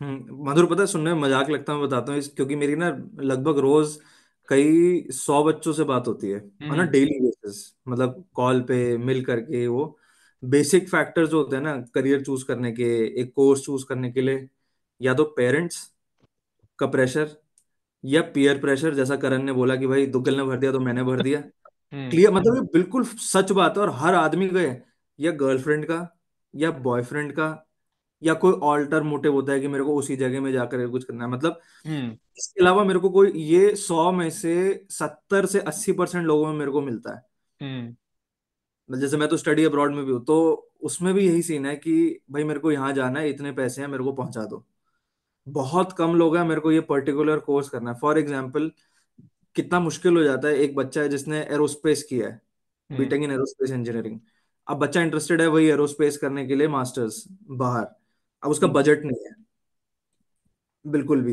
हम्म, मधुर पता है सुनने में मजाक लगता है मैं बताता हूँ क्योंकि मेरी ना लगभग रोज कई सौ बच्चों से बात होती है है ना हम्म। डेली बेसिस मतलब कॉल पे मिल करके वो बेसिक फैक्टर्स जो होते हैं ना करियर चूज करने के एक कोर्स चूज करने के लिए या तो पेरेंट्स का प्रेशर या पीयर प्रेशर जैसा करण ने बोला कि भाई दुग्गल ने भर दिया तो मैंने भर दिया हम्म। क्लियर मतलब ये बिल्कुल सच बात है और हर आदमी का या गर्लफ्रेंड का या बॉयफ्रेंड का या कोई ऑल्टर मोटिव होता है कि मेरे को उसी जगह में जाकर कुछ करना है मतलब हम्म। इसके अलावा मेरे को कोई ये सौ में से सत्तर से अस्सी परसेंट लोगों में मेरे को मिलता है हम्म। मतलब जैसे मैं तो स्टडी अब्रॉड में भी हूँ तो उसमें भी यही सीन है कि भाई मेरे को यहाँ जाना है इतने पैसे हैं मेरे को पहुंचा दो बहुत कम लोग हैं मेरे को ये पर्टिकुलर कोर्स करना है फॉर एग्जाम्पल कितना मुश्किल हो जाता है एक बच्चा है जिसने एरोस्पेस किया है बीटेक इन एरोस्पेस इंजीनियरिंग अब बच्चा इंटरेस्टेड है वही एरोस्पेस करने के लिए मास्टर्स बाहर अब उसका बजट हम्म। नहीं है बिल्कुल भी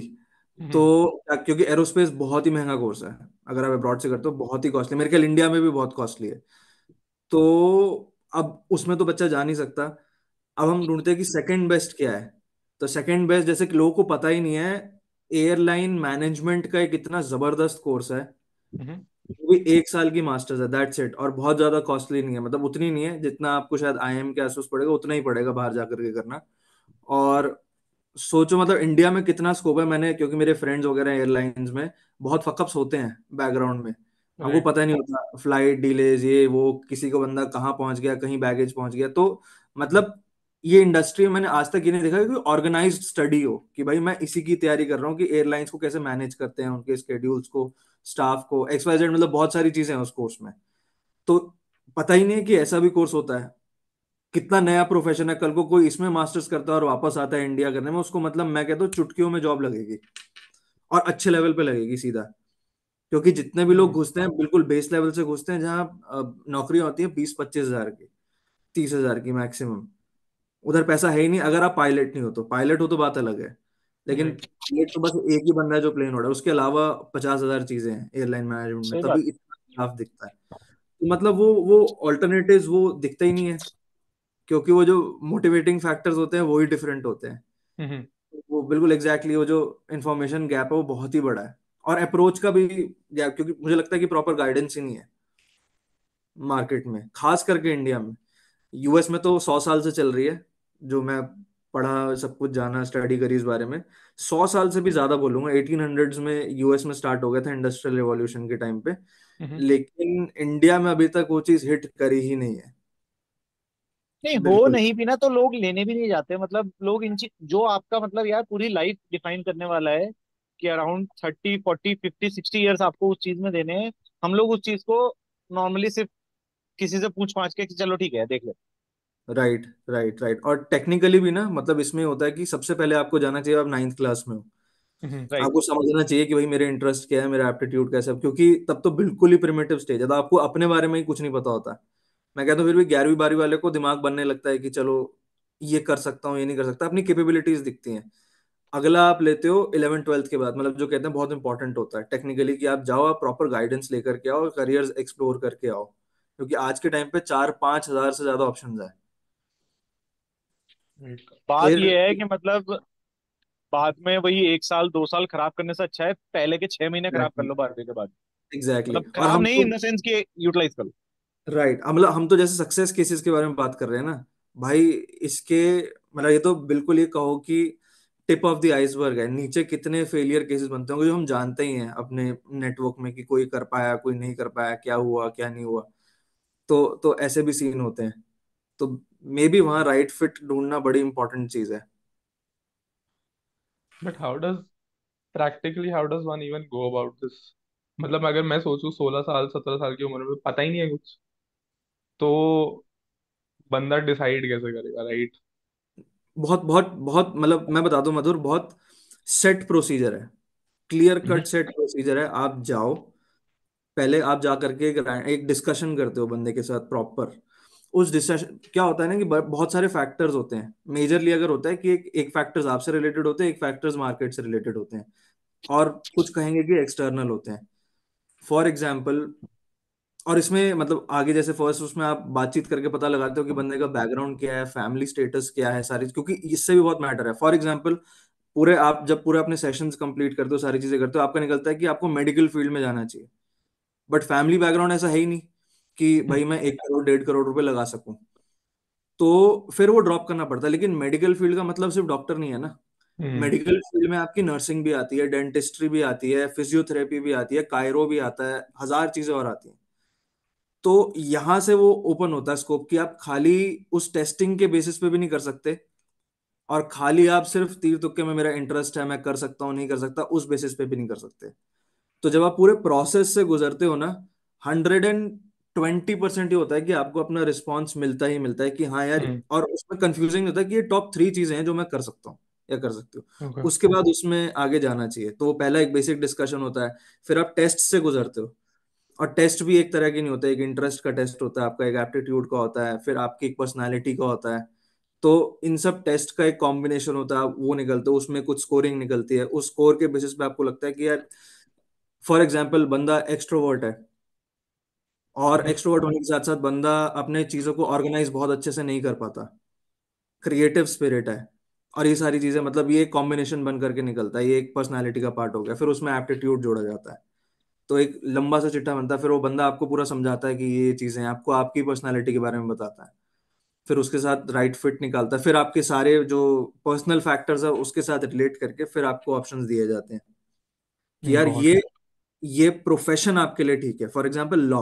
हम्म। तो क्योंकि एरोस्पेस बहुत ही महंगा कोर्स है अगर आप अब्रॉड से करते हो बहुत ही कॉस्टली मेरे ख्याल इंडिया में भी बहुत कॉस्टली है तो अब उसमें तो बच्चा जा नहीं सकता अब हम ढूंढते हैं कि सेकंड बेस्ट क्या है तो सेकंड बेस्ट जैसे कि लोगों को पता ही नहीं है एयरलाइन मैनेजमेंट का एक इतना जबरदस्त कोर्स है हम्म। वो भी एक साल की मास्टर्स है दैट्स इट और बहुत ज्यादा कॉस्टली नहीं है मतलब उतनी नहीं है जितना आपको शायद आई एम के आसपास पड़ेगा उतना ही पड़ेगा बाहर जाकर के करना और सोचो मतलब इंडिया में कितना स्कोप है मैंने क्योंकि मेरे फ्रेंड्स वगैरह एयरलाइंस में बहुत फकअप्स होते हैं बैकग्राउंड में हमको पता नहीं होता फ्लाइट डिलेज ये वो किसी को बंदा कहाँ पहुंच गया कहीं बैगेज पहुंच गया तो मतलब ये इंडस्ट्री मैंने आज तक ये नहीं देखा कि ऑर्गेनाइज स्टडी हो कि भाई मैं इसी की तैयारी कर रहा हूँ कि एयरलाइंस को कैसे मैनेज करते हैं उनके स्केड्यूल्स को स्टाफ को एक्सवाइजेड मतलब बहुत सारी चीजें हैं उस कोर्स में तो पता ही नहीं है कि ऐसा भी कोर्स होता है कितना नया प्रोफेशन है कल को कोई इसमें मास्टर्स करता है और वापस आता है इंडिया करने में उसको मतलब मैं कहता हूँ चुटकियों में जॉब लगेगी और अच्छे लेवल पे लगेगी सीधा क्योंकि जितने भी लोग हम्म। घुसते हैं बिल्कुल बेस लेवल से घुसते हैं जहाँ नौकरियां होती है बीस पच्चीस हजार की तीस हजार की मैक्सिमम उधर पैसा है ही नहीं अगर आप पायलट नहीं हो तो पायलट हो तो बात अलग है लेकिन पायलट हम्म। तो बस एक ही बंदा है जो प्लेन उड़ा उसके अलावा पचास हजार चीजें हैं एयरलाइन मैनेजमेंट में तभी इतना दिखता है तो मतलब वो वो ऑल्टरनेटिव वो दिखता ही नहीं है क्योंकि वो जो मोटिवेटिंग फैक्टर्स होते हैं वो ही डिफरेंट होते हैं हम्म, हम्म। वो बिल्कुल एग्जैक्टली exactly, वो जो इन्फॉर्मेशन गैप है वो बहुत ही बड़ा है और अप्रोच का भी गैप क्योंकि मुझे लगता है कि प्रॉपर गाइडेंस ही नहीं है मार्केट में खास करके इंडिया में यूएस में तो सौ साल से चल रही है जो मैं पढ़ा सब कुछ जाना स्टडी करी इस बारे में सौ साल से भी ज्यादा बोलूंगा एटीन हंड्रेड में यूएस में स्टार्ट हो गया था इंडस्ट्रियल रेवोल्यूशन के टाइम पे हम्म, लेकिन इंडिया में अभी तक वो चीज हिट करी ही नहीं है नहीं हो बिल्कुल नहीं भी ना तो लोग लेने भी नहीं जाते मतलब लोग इन चीज जो आपका मतलब यार पूरी लाइफ डिफाइन करने वाला है कि around thirty forty fifty sixty years आपको उस चीज में देने हैं हम लोग उस चीज को नॉर्मली सिर्फ किसी से पूछ पाछ के कि चलो ठीक है देख ले राइट राइट राइट और टेक्निकली भी ना मतलब इसमें होता है कि सबसे पहले आपको जाना चाहिए आप नाइन्थ क्लास में हो राइट हम्म, आपको समझना चाहिए कि भाई मेरे इंटरेस्ट क्या है मेरा एप्टीट्यूड कैसा है क्योंकि तब तो बिल्कुल ही प्रिमेटिव स्टेज है तो आपको अपने बारे में ही कुछ नहीं पता होता मैं कहता हूँ फिर भी ग्यारहवीं बारहवीं वाले को दिमाग बनने लगता है कि चलो ये कर सकता हूँ ये नहीं कर सकता अपनी कैपेबिलिटीज दिखती हैं अगला आप लेते हो इलेवन ट्वेल्थ के बाद मतलब जो कहते हैं बहुत इंपॉर्टेंट होता है टेक्निकली कि आप जाओ आप प्रॉपर गाइडेंस लेकर के आओ करियर एक्सप्लोर करके आओ क्योंकि आज के टाइम पे चार पांच हजार से ज्यादा ऑप्शन है बात ये है कि मतलब बाद में वही एक साल दो साल खराब करने से अच्छा है पहले के छह महीने खराब कर लो बारहवीं के बाद एग्जैक्टली exactly. मतलब खराब नहीं इन द सेंस कि यूटिलाइज कर लो राइट right. मतलब हम तो जैसे सक्सेस केसेस के बारे में बात कर रहे हैं ना भाई इसके मतलब ये तो बिल्कुल ये कहो कि टिप ऑफ द आइसबर्ग है नीचे कितने फेलियर केसेस बनते होंगे जो हम जानते ही हैं अपने नेटवर्क में कि कोई कर पाया कोई नहीं कर पाया क्या हुआ क्या नहीं हुआ तो तो ऐसे भी सीन होते हैं तो मे बी वहां राइट फिट ढूंढना बड़ी इंपॉर्टेंट चीज है but how does practically how does one even go about this मतलब अगर मैं सोचूं सोलह साल सत्रह साल की उम्र में पता ही नहीं है कुछ तो बंदा डिसाइड कैसे करेगा राइट बहुत बहुत बहुत मतलब मैं बता दूं मधुर बहुत सेट प्रोसीजर है क्लियर कट सेट प्रोसीजर है आप जाओ पहले आप जा करके एक डिस्कशन करते हो बंदे के साथ प्रॉपर उस डिस्कशन क्या होता है ना कि बहुत सारे फैक्टर्स होते हैं मेजरली अगर होता है कि एक एक फैक्टर्स आपसे रिलेटेड होते हैं एक फैक्टर्स मार्केट से रिलेटेड होते हैं और कुछ कहेंगे कि एक्सटर्नल होते हैं फॉर एग्जाम्पल और इसमें मतलब आगे जैसे फर्स्ट उसमें आप बातचीत करके पता लगाते हो कि बंदे का बैकग्राउंड क्या है फैमिली स्टेटस क्या है सारी क्योंकि इससे भी बहुत मैटर है फॉर एग्जाम्पल पूरे आप जब पूरे अपने सेशंस कंप्लीट करते हो सारी चीजें करते हो आपका निकलता है कि आपको मेडिकल फील्ड में जाना चाहिए बट फैमिली बैकग्राउंड ऐसा है ही नहीं कि भाई मैं एक करोड़ डेढ़ करोड़ रुपए लगा सकूं तो फिर वो ड्रॉप करना पड़ता है लेकिन मेडिकल फील्ड का मतलब सिर्फ डॉक्टर नहीं है ना मेडिकल हम्म। फील्ड में आपकी नर्सिंग भी आती है डेंटिस्ट्री भी आती है फिजियोथेरेपी भी आती है कायरो भी आता है हजार चीजें और आती हैं तो यहां से वो ओपन होता है स्कोप कि आप खाली उस टेस्टिंग के बेसिस पे भी नहीं कर सकते और खाली आप सिर्फ तीर तुक्के में मेरा इंटरेस्ट है मैं कर सकता हूँ नहीं कर सकता उस बेसिस पे भी नहीं कर सकते तो जब आप पूरे प्रोसेस से गुजरते हो ना हंड्रेड एंड ट्वेंटी परसेंट ही होता है कि आपको अपना रिस्पॉन्स मिलता ही मिलता है कि हाँ यार हम्म। और उसमें कंफ्यूजिंग होता है कि ये टॉप थ्री चीजें हैं जो मैं कर सकता हूँ या कर सकती हूँ okay. उसके बाद उसमें आगे जाना चाहिए तो वो पहला एक बेसिक डिस्कशन होता है फिर आप टेस्ट से गुजरते हो और टेस्ट भी एक तरह के नहीं होता एक इंटरेस्ट का टेस्ट होता है आपका एक एप्टीट्यूड का होता है फिर आपकी एक पर्सनैलिटी का होता है तो इन सब टेस्ट का एक कॉम्बिनेशन होता है वो निकलता है उसमें कुछ स्कोरिंग निकलती है उस स्कोर के बेसिस पे आपको लगता है कि यार फॉर एग्जाम्पल बंदा एक्स्ट्रोवर्ट है और एक्स्ट्रोवर्ट होने के साथ साथ बंदा अपने चीजों को ऑर्गेनाइज बहुत अच्छे से नहीं कर पाता क्रिएटिव स्पिरिट है और ये सारी चीजें मतलब ये कॉम्बिनेशन बन करके निकलता है ये एक पर्सनैलिटी का पार्ट हो गया फिर उसमें एप्टीट्यूड जोड़ा जाता है तो एक लंबा सा चिट्ठा बनता है फिर वो बंदा आपको पूरा समझाता है कि ये चीज़ें आपको आपकी पर्सनालिटी के बारे में बताता है फिर उसके साथ राइट फिट निकालता है फिर आपके सारे जो पर्सनल फैक्टर्स है उसके साथ रिलेट करके फिर आपको ऑप्शन दिए जाते हैं कि यार ये ये प्रोफेशन आपके लिए ठीक है फॉर एग्जाम्पल लॉ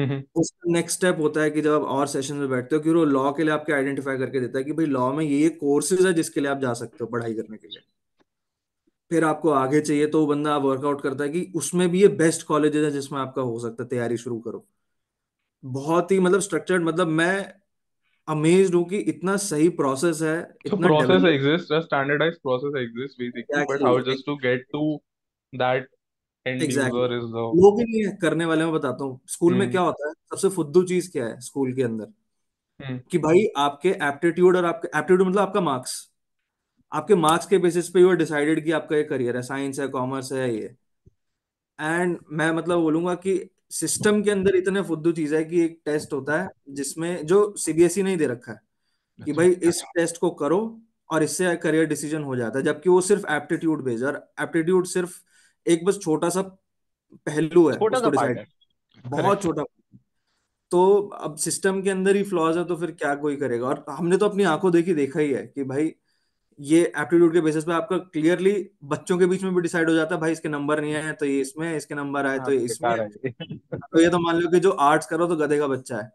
उसका नेक्स्ट स्टेप होता है कि जब आप और सेशन में बैठते हो क्योंकि वो लॉ के लिए आपके आइडेंटिफाई करके देता है कि भाई लॉ में ये ये कोर्सेज है जिसके लिए आप जा सकते हो पढ़ाई करने के लिए फिर आपको आगे चाहिए तो वो बंदा वर्कआउट करता है कि उसमें भी ये बेस्ट कॉलेजेस है जिसमें आपका हो सकता है तैयारी शुरू करो बहुत ही मतलब स्ट्रक्चर्ड मतलब मैं अमेज हूँ कि इतना सही प्रोसेस है इतना process exist standardize process exist basically but how just to get to that the वो भी नहीं करने वाले मैं बताता हूँ स्कूल में hmm. क्या होता है सबसे फुद्दू चीज क्या है स्कूल के अंदर hmm. कि भाई आपके एप्टीट्यूड और आपके एप्टीट्यूड मतलब आपका मार्क्स आपके मार्क्स के बेसिस पे यू डिसाइडेड कि आपका ये करियर है साइंस है कॉमर्स है ये एंड मैं मतलब बोलूंगा कि सिस्टम के अंदर इतने फुद्दू चीज है कि एक टेस्ट होता है जिसमें जो सीबीएसई e नहीं दे रखा है अच्छा, कि भाई इस टेस्ट को करो और इससे करियर डिसीजन हो जाता है जबकि वो सिर्फ एप्टीट्यूड बेस्ड और एप्टीट्यूड सिर्फ एक बस छोटा सा पहलू है छोटा उसको डिसाइड बहुत छोटा तो अब सिस्टम के अंदर ही फ्लॉज है तो फिर क्या कोई करेगा और हमने तो अपनी आंखों देखी देखा ही है कि भाई ये एप्टीट्यूड के बेसिस पे आपका क्लियरली बच्चों के बीच में भी डिसाइड हो जाता है भाई इसके नंबर नहीं आए तो ये इसमें इसके नंबर आए हाँ, तो ये इसमें तो ये तो मान लो कि जो आर्ट्स करो तो गधे का बच्चा है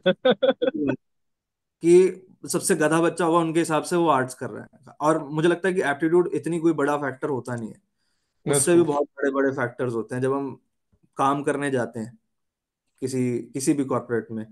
कि सबसे गधा बच्चा होगा उनके हिसाब से वो आर्ट्स कर रहे हैं और मुझे लगता है कि एप्टीट्यूड इतनी कोई बड़ा फैक्टर होता नहीं है उससे भी बहुत बड़े बड़े फैक्टर्स होते हैं जब हम काम करने जाते हैं किसी किसी भी कॉर्पोरेट में